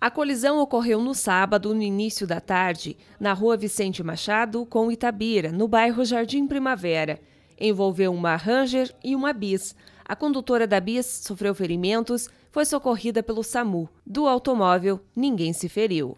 A colisão ocorreu no sábado, no início da tarde, na rua Vicente Machado, com Itabira, no bairro Jardim Primavera. Envolveu uma Ranger e uma Bis. A condutora da Bis sofreu ferimentos, foi socorrida pelo SAMU. Do automóvel, ninguém se feriu.